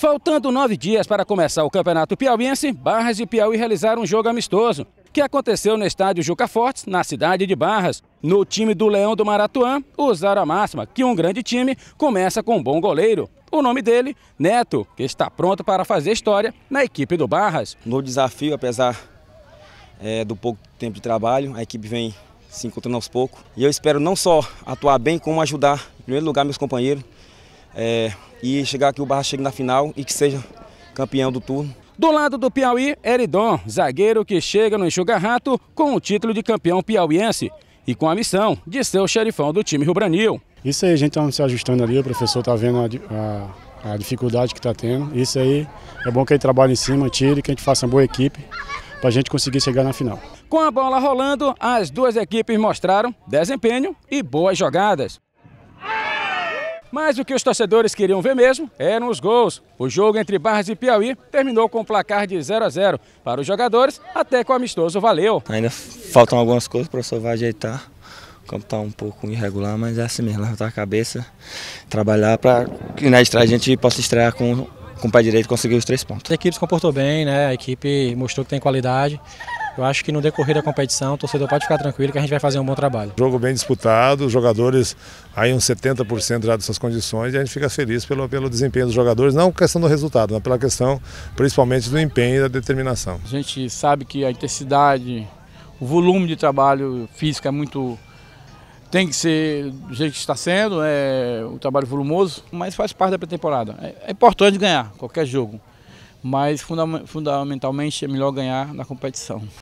Faltando nove dias para começar o Campeonato Piauiense, Barras e Piauí realizaram um jogo amistoso, que aconteceu no estádio Juca Fortes, na cidade de Barras. No time do Leão do Maratuã, usaram a máxima, que um grande time começa com um bom goleiro. O nome dele, Neto, que está pronto para fazer história na equipe do Barras. No desafio, apesar é, do pouco tempo de trabalho, a equipe vem se encontrando aos poucos. E eu espero não só atuar bem, como ajudar, em primeiro lugar, meus companheiros, é, e chegar aqui o Barra chegue na final e que seja campeão do turno. Do lado do Piauí, Eridon, zagueiro que chega no enxuga-rato com o título de campeão piauiense e com a missão de ser o xerifão do time rubranil. Isso aí a gente está se ajustando ali, o professor está vendo a, a, a, dificuldade que está tendo. Isso aí é bom que ele trabalhe em cima, tire, que a gente faça uma boa equipe para a gente conseguir chegar na final. Com a bola rolando, as duas equipes mostraram desempenho e boas jogadas. Mas o que os torcedores queriam ver mesmo eram os gols. O jogo entre Barras e Piauí terminou com um placar de 0 a 0 para os jogadores, até que o amistoso valeu. Ainda faltam algumas coisas, o professor vai ajeitar. O campo está um pouco irregular, mas é assim mesmo, levantar a cabeça, trabalhar para que na estreia a gente possa estrear com, com o pé direito e conseguir os três pontos. A equipe se comportou bem, né? a equipe mostrou que tem qualidade. Eu acho que no decorrer da competição, o torcedor pode ficar tranquilo que a gente vai fazer um bom trabalho. Jogo bem disputado, os jogadores aí uns 70% já dessas condições e a gente fica feliz pelo, pelo desempenho dos jogadores, não questão do resultado, mas pela questão principalmente do empenho e da determinação. A gente sabe que a intensidade, o volume de trabalho físico é muito tem que ser do jeito que está sendo, é um trabalho volumoso, mas faz parte da pré-temporada. É, é importante ganhar qualquer jogo, mas fundamentalmente é melhor ganhar na competição.